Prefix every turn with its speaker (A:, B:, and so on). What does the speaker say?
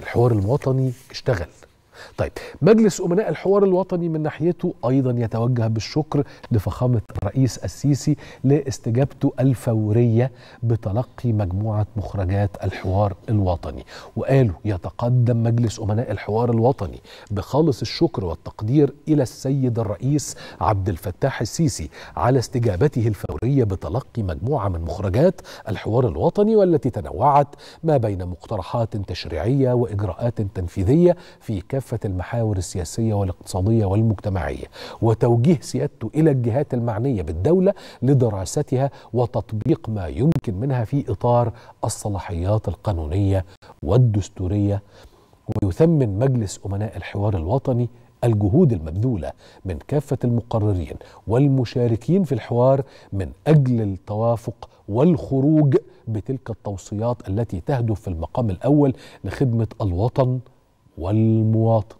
A: الحوار الوطني اشتغل طيب مجلس أمناء الحوار الوطني من ناحيته أيضا يتوجه بالشكر لفخامة الرئيس السيسي لاستجابته الفورية بتلقي مجموعة مخرجات الحوار الوطني وقالوا يتقدم مجلس أمناء الحوار الوطني بخالص الشكر والتقدير إلى السيد الرئيس عبد الفتاح السيسي على استجابته الفورية بتلقي مجموعة من مخرجات الحوار الوطني والتي تنوعت ما بين مقترحات تشريعية وإجراءات تنفيذية في كافة المحاور السياسية والاقتصادية والمجتمعية وتوجيه سيادته إلى الجهات المعنية بالدولة لدراستها وتطبيق ما يمكن منها في إطار الصلاحيات القانونية والدستورية ويثمن مجلس أمناء الحوار الوطني الجهود المبذولة من كافة المقررين والمشاركين في الحوار من أجل التوافق والخروج بتلك التوصيات التي تهدف في المقام الأول لخدمة الوطن والمواطن